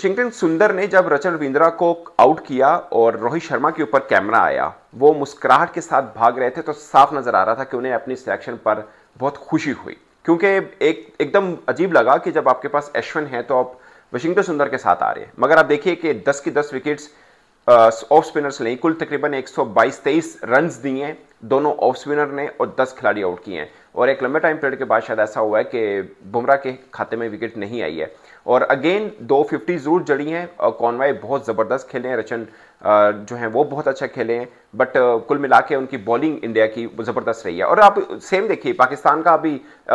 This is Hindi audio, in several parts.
वॉशिंगटन सुंदर ने जब रचन रविंद्रा को आउट किया और रोहित शर्मा के ऊपर कैमरा आया वो मुस्कुराहट के साथ भाग रहे थे तो साफ नजर आ रहा था कि उन्हें अपनी सिलेक्शन पर बहुत खुशी हुई क्योंकि एक एकदम अजीब लगा कि जब आपके पास एशवन है तो आप वॉशिंगटन सुंदर के साथ आ रहे हैं मगर आप देखिए कि 10 की 10 विकेट्स ऑफ स्पिनर्स ने कुल तकरीबन 122 23 रन दिए हैं दोनों ऑफ स्पिनर ने और 10 खिलाड़ी आउट किए हैं और एक लंबे टाइम पीरियड के बाद शायद ऐसा हुआ है कि बुमराह के खाते में विकेट नहीं आई है और अगेन दो फिफ्टी जरूर जड़ी हैं और कॉनवाई बहुत ज़बरदस्त खेले हैं रचन जो हैं वो बहुत अच्छा खेले हैं बट कुल मिला के उनकी बॉलिंग इंडिया की ज़बरदस्त रही है और आप सेम देखिए पाकिस्तान का अभी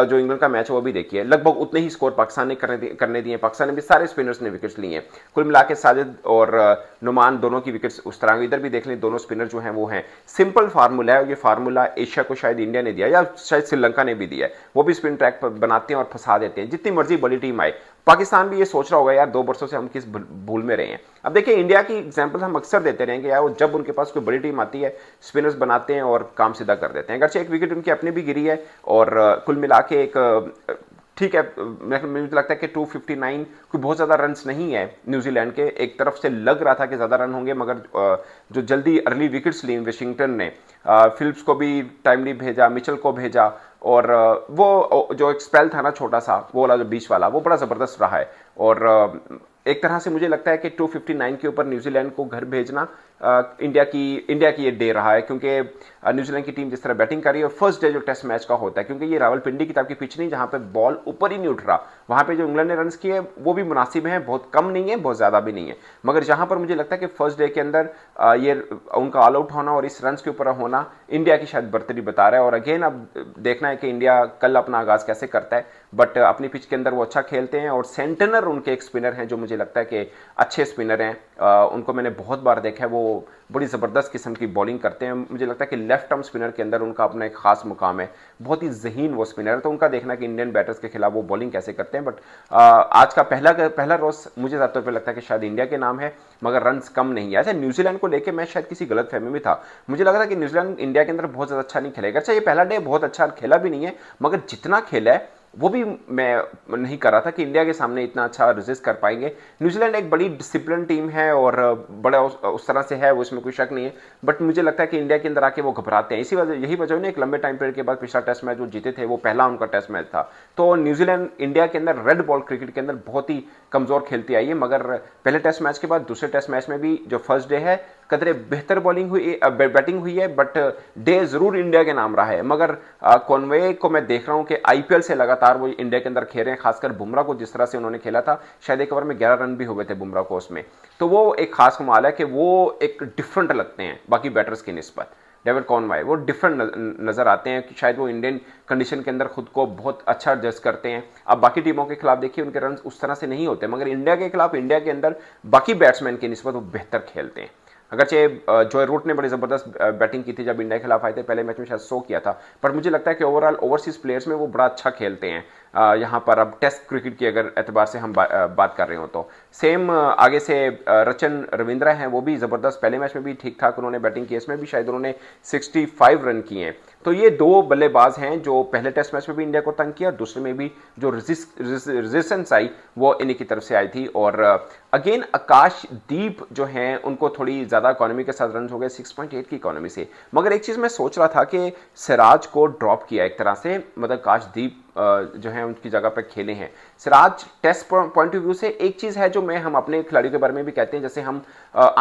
जो इंग्लैंड का मैच है वो भी देखिए लगभग उतने ही स्कोर पाकिस्तान ने करने दिए पाकिस्तान ने भी सारे स्पिनर्स ने विकेट्स लिए हैं कुल मिला के साजिद और नुमान दोनों की विकेट्स उस तरह इधर भी देख लें दोनों स्पिनर जो हैं वो हैं सिंपल फार्मूला है ये फार्मूला एशिया को शायद इंडिया ने दिया या शायद श्रीलंका ने भी दिया है वो भी स्पिन ट्रैक पर बनाते हैं और फंसा देते हैं जितनी मर्जी बड़ी टीम आए पाकिस्तान भी ये सोच रहा होगा यार दो वर्षों से हम किस भूल में रहे हैं अब देखिए इंडिया की एग्जाम्पल हम अक्सर अक्सर देते रहेंगे या वो जब उनके पास कोई बड़ी टीम आती है स्पिनर्स बनाते हैं और काम सीधा कर देते हैं अगरचे एक विकेट उनकी अपनी भी गिरी है और कुल मिला के एक ठीक है मुझे लगता है कि 259 कोई बहुत ज़्यादा रन्स नहीं है न्यूजीलैंड के एक तरफ से लग रहा था कि ज़्यादा रन होंगे मगर जो जल्दी अर्ली विकेट्स ली वाशिंगटन ने फिलिप्स को भी टाइमली भेजा मिचल को भेजा और वो जो एक स्पेल था ना छोटा सा वो वाला जो बीच वाला वो बड़ा ज़बरदस्त रहा है और एक तरह से मुझे लगता है कि 259 के ऊपर न्यूजीलैंड को घर भेजना आ, इंडिया की इंडिया की ये डे रहा है क्योंकि न्यूजीलैंड की टीम जिस तरह बैटिंग कर रही है और फर्स्ट डे जो टेस्ट मैच का होता है क्योंकि ये रावलपिंडी की की पिच नहीं जहाँ पे बॉल ऊपर ही नहीं उठ रहा वहाँ पे जो इंग्लैंड ने रन किए वो भी मुनासिब हैं बहुत कम नहीं है बहुत ज़्यादा भी नहीं है मगर जहाँ पर मुझे लगता है कि फर्स्ट डे के अंदर आ, ये उनका ऑल आउट होना और इस रन के ऊपर होना इंडिया की शायद बर्तरी बता रहा है और अगेन अब देखना है कि इंडिया कल अपना आगाज़ कैसे करता है बट uh, अपनी पिच के अंदर वो अच्छा खेलते हैं और सेंटनर उनके एक स्पिनर हैं जो मुझे लगता है कि अच्छे स्पिनर हैं उनको मैंने बहुत बार देखा है वो बड़ी ज़बरदस्त किस्म की बॉलिंग करते हैं मुझे लगता है कि लेफ्ट आर्म स्पिनर के अंदर उनका अपना एक खास मुकाम है बहुत ही जहीन वो स्पिनर है तो उनका देखना कि इंडियन बैटर्स के खिलाफ वो बॉलिंग कैसे करते हैं बट आज का पहला पहला रोज़ मुझे ज़्यादा तौर पर लगता है कि शायद इंडिया के नाम है मगर रन कम नहीं है ऐसे न्यूजीलैंड को लेकर मैं शायद किसी गलत फहमी में था मुझे लगा था कि न्यूजीलैंड इंडिया के अंदर बहुत ज़्यादा अच्छा नहीं खेलेगा अच्छा ये पहला डे बहुत अच्छा खेला भी नहीं है मगर जितना खेला है वो भी मैं नहीं कर रहा था कि इंडिया के सामने इतना अच्छा रिजिस्ट कर पाएंगे न्यूजीलैंड एक बड़ी डिसिप्लिन टीम है और बड़ा उस, उस तरह से है वो इसमें कोई शक नहीं है बट मुझे लगता है कि इंडिया के अंदर आके वो घबराते हैं इसी वजह यही वजह ना एक लंबे टाइम पीरियड के बाद पिछला टेस्ट मैच जो जीते थे वो पहला उनका टेस्ट मैच था तो न्यूजीलैंड इंडिया के अंदर रेड बॉल क्रिकेट के अंदर बहुत ही कमज़ोर खेलती आई है मगर पहले टेस्ट मैच के बाद दूसरे टेस्ट मैच में भी जो फर्स्ट डे है कदरे बेहतर बॉलिंग हुई बैटिंग हुई है बट डे ज़रूर इंडिया के नाम रहा है मगर कॉनवे को मैं देख रहा हूँ कि आईपीएल से लगातार वो इंडिया के अंदर खेल रहे हैं खासकर बुमराह को जिस तरह से उन्होंने खेला था शायद एक ओवर में ग्यारह रन भी हुए थे बुमराह को उसमें तो वो एक खास कमाल है कि वो एक डिफरेंट लगते हैं बाकी बैटर्स की नस्बत डेविड कॉनवाई वो डिफरेंट नज़र आते हैं कि शायद वो इंडियन कंडीशन के अंदर खुद को बहुत अच्छा एडजस्ट करते हैं अब बाकी टीमों के खिलाफ देखिए उनके रन उस तरह से नहीं होते मगर इंडिया के खिलाफ इंडिया के अंदर बाकी बैट्समैन की नस्बत वो बेहतर खेलते हैं अगरचे जो रूट ने बड़ी ज़बरदस्त बैटिंग की थी जब इंडिया के खिलाफ आए थे पहले मैच में शायद सो किया था पर मुझे लगता है कि ओवरऑल ओवरसीज़ प्लेयर्स में वो बड़ा अच्छा खेलते हैं यहाँ पर अब टेस्ट क्रिकेट की अगर एतबार से हम बात कर रहे हो तो सेम आगे से रचन रविंद्रा हैं वो भी ज़बरदस्त पहले मैच में भी ठीक ठाक उन्होंने बैटिंग की इसमें भी शायद उन्होंने 65 रन किए हैं तो ये दो बल्लेबाज हैं जो पहले टेस्ट मैच में भी इंडिया को तंग किया और दूसरे में भी जो रेजिस्टेंस आई वो इन्हीं की तरफ से आई थी और अगेन आकाशदीप जो हैं उनको थोड़ी ज़्यादा इकोनॉमी के साथ रन हो गए 6.8 की इकोनॉमी से मगर एक चीज़ मैं सोच रहा था कि सिराज को ड्रॉप किया एक तरह से मतलब आकाशदीप जो है उनकी जगह पर खेले हैं Siraj test point of view से एक चीज़ है जो मैं हम अपने खिलाड़ियों के बारे में भी कहते हैं जैसे हम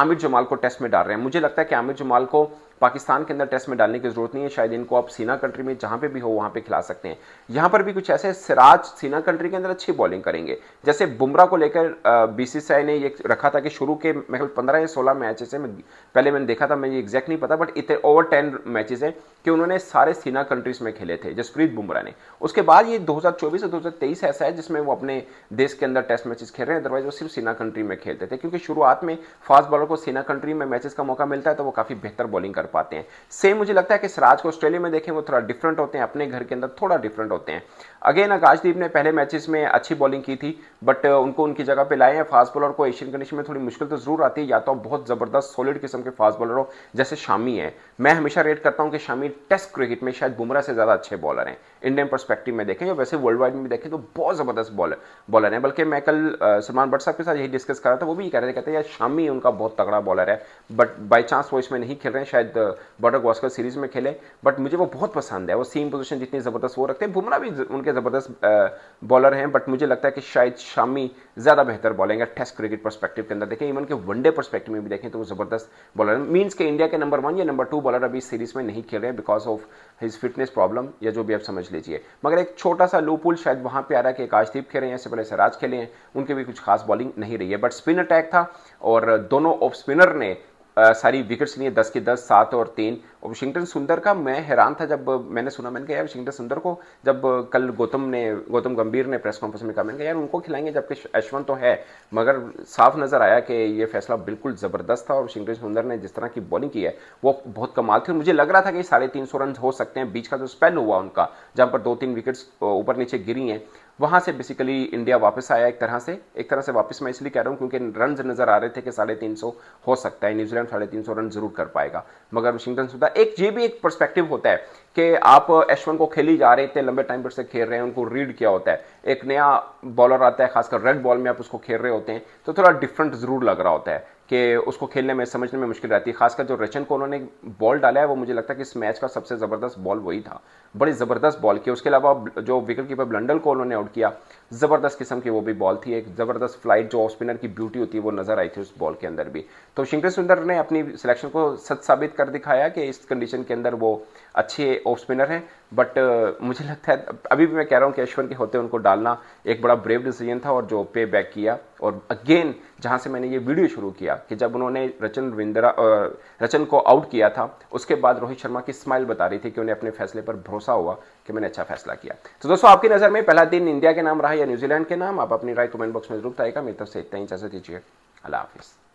आमिर जमाल को टेस्ट में डाल रहे हैं मुझे लगता है कि आमिर जमाल को पाकिस्तान के अंदर टेस्ट में डालने की ज़रूरत नहीं है शायद इनको आप सीना कंट्री में जहाँ पे भी हो वहाँ पे खिला सकते हैं यहाँ पर भी कुछ ऐसे सिराज सीना कंट्री के अंदर अच्छी बॉलिंग करेंगे जैसे बुमराह को लेकर बीसीसीआई ने ये रखा था कि शुरू के मेरे पंद्रह या सोलह मैचेस मैं, पहले मैंने देखा था मुझे एग्जैक्ट नहीं पता बट इतने ओवर टेन मैचेज हैं कि उन्होंने सारे सीना कंट्रीज में खेले थे जसप्रीत बुमराह ने उसके बाद ये दो और दो ऐसा है जिसमें वो अपने देश के अंदर टेस्ट मैचेस खेल रहे हैं अदरवाइज वो सिर्फ सीना कंट्री में खेलते थे क्योंकि शुरुआत में फास्ट बॉलर को सीना कंट्री में मैचेस का मौका मिलता है तो वो काफ़ी बेहतर बॉलिंग कर कर पाते हैं सेम मुझे लगता है कि सिराज को ऑस्ट्रेलिया में देखें वो थोड़ा डिफरेंट होते हैं अपने घर के अंदर थोड़ा डिफरेंट होते हैं अगेन आकाशदीप ने पहले मैचेस में अच्छी बॉलिंग की थी बट उनको उनकी जगह पे लाए हैं फास्ट बॉलर को एशियन कंडीशन में थोड़ी मुश्किल तो जरूर आती है या तो बहुत ज़बरदस्त सॉलिड किस्म के फास्ट बॉलर हो जैसे शामी है मैं हमेशा रेट करता हूँ कि शामी टेस्ट क्रिकेट में शायद बुमराह से ज़्यादा अच्छे बॉलर हैं इंडियन परस्पेक्टिव में देखें या वैसे वर्ल्ड वाइड में देखें तो बहुत ज़बरदस्त बॉलर बॉलर है बल्कि मैं कल सलमान भट्ट साहब के साथ यही डिस्कस कर रहा था वो भी कह रहे थे कहते हैं यार शामी उनका बहुत तगड़ा बॉलर है बट बाई चांस वो इसमें नहीं खेल रहे हैं शायद बॉर्डर गोस्कर सीरीज़ में खेले बट मुझे वो बहुत पसंद है वो सेम पोजिशन जितनी ज़बरदस्त वो रखते हैं बुमरा भी उनके ज़बरदस्त बॉलर हैं बट मुझे लगता है कि शायद शामी ज़्यादा बेहतर बॉलेंगे टेस्ट क्रिकेट परस्पेक्टिव के अंदर देखें इवन के वनडे परस्पेक्टिव में भी देखें तो वो ज़बरदस्त बॉलर मीन्स के इंडिया के नंबर वन या नंबर टू बॉलर अभी सीरीज़ में नहीं खेल रहे हैं because of his fitness problem या जो भी आप समझ लीजिए लीजिए मगर एक छोटा सा लूपुल पुल शायद वहाँ पे आ रहा है कि काशदीप खेले हैं इससे पहले सराज खेले हैं उनके भी कुछ खास बॉलिंग नहीं रही है बट स्पिन अटैक था और दोनों ऑफ स्पिनर ने सारी विकेट्स लिए दस के दस सात और तीन और वाशिंगटन सुंदर का मैं हैरान था जब मैंने सुना मैंने कहा यार वाशिंगटन सुंदर को जब कल गौतम ने गौतम गंभीर ने प्रेस कॉन्फ्रेंस में कहा मैंने कहा यार उनको खिलाएंगे जबकि यशवंत तो है मगर साफ नज़र आया कि ये फैसला बिल्कुल ज़बरदस्त था और वाशिंगटन सुंदर ने जिस तरह की बॉलिंग की है वो बहुत कमाल थी और मुझे लग रहा था कि साढ़े तीन सौ रन हो सकते हैं बीच का जो स्पेल हुआ उनका जहाँ पर दो तीन विकेट्स ऊपर नीचे गिरी हैं वहाँ से बेसिकली इंडिया वापस आया एक तरह से एक तरह से वापस मैं इसलिए कह रहा हूँ क्योंकि रन नज़र आ रहे थे कि साढ़े तीन सौ हो सकता है न्यूजीलैंड साढ़े तीन सौ रन जरूर कर पाएगा मगर वाशिंगटन सुधा एक ये भी एक पर्सपेक्टिव होता है कि आप एशवन को खेली जा रहे इतने लंबे टाइम पर से खेल रहे हैं उनको रीड किया होता है एक नया बॉलर आता है खासकर रेड बॉल में आप उसको खेल रहे होते हैं तो थोड़ा डिफरेंट जरूर लग रहा होता है कि उसको खेलने में समझने में मुश्किल रहती है खासकर जो रचन को उन्होंने बॉल डाला है वो मुझे लगता है कि इस मैच का सबसे ज़बरदस्त बॉल वही था बड़ी ज़बरदस्त बॉल की उसके अलावा जो विकेट कीपर ब्लंडल को उन्होंने आउट किया ज़बरदस्त किस्म की वो भी बॉल थी एक ज़बरदस्त फ्लाइट जो ऑफ स्पिनर की ब्यूटी होती है वो नज़र आई थी उस बॉल के अंदर भी तो शिंकर सुंदर ने अपनी सिलेक्शन को सच साबित कर दिखाया कि इस कंडीशन के अंदर वो अच्छे ऑफ स्पिनर हैं बट मुझे लगता है अभी भी मैं कह रहा हूँ कि अश्वन के होते उनको डालना एक बड़ा ब्रेव डिसीजन था और जो पे बैक किया और अगेन जहाँ से मैंने ये वीडियो शुरू किया कि जब उन्होंने रचन रविंद्रा रचन को आउट किया था उसके बाद रोहित शर्मा की स्माइल बता रही थी कि उन्हें अपने फैसले पर भरोसा हुआ कि मैंने अच्छा फैसला किया तो दोस्तों आपकी नज़र में पहला दिन इंडिया के नाम रहा या न्यूजीलैंड के नाम आप अपनी राय कमेंट बॉक्स में जरूर बताएगा मेरी तरफ से इतना ही इजाजत दीजिए अल्लाह हाफिज़